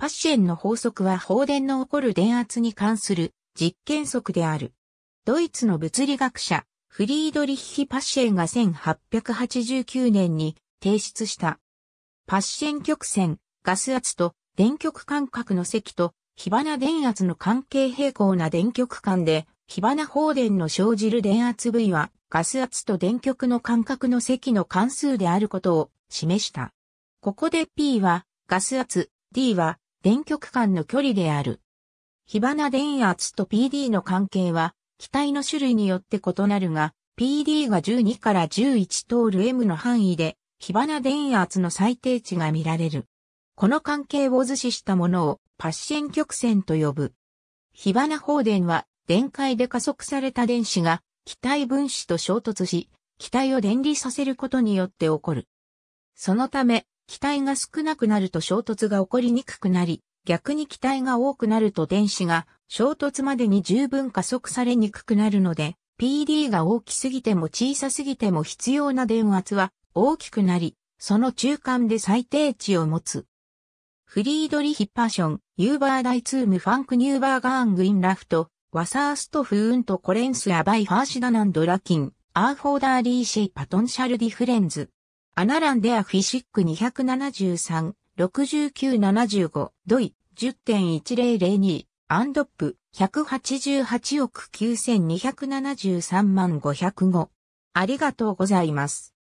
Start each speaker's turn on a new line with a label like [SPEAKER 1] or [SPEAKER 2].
[SPEAKER 1] パッ
[SPEAKER 2] シェンの法則は放電の起こる電圧に関する実験則である。ドイツの物理学者、フリードリッヒ・パッシェンが1889年に提出した。パッシェン曲線、ガス圧と電極間隔の積と火花電圧の関係平行な電極間で火花放電の生じる電圧部位はガス圧と電極の間隔の積の関数であることを示した。ここで P はガス圧、D は電極間の距離である。火花電圧と PD の関係は、気体の種類によって異なるが、PD が12から11通る M の範囲で、火花電圧の最低値が見られる。この関係を図示したものをパッシェン曲線と呼ぶ。火花放電は、電解で加速された電子が、気体分子と衝突し、気体を電離させることによって起こる。そのため、気体が少なくなると衝突が起こりにくくなり、逆に気体が多くなると電子が衝突までに十分加速されにくくなるので、PD が大きすぎても小さすぎても必要な電圧は大きくなり、その中間で最低値を持つ。フリードリヒッパーション、ユーバーダイツームファンクニューバーガーングインラフト、ワサーストフーンとコレンスアバイファーシダナンドラキン、アーフォーダーリーシェイパトンシャルディフレンズ。アナランデアフィシック273、6975、ドイ、10.1002、アンドップ、188億9273万505。ありがとうございます。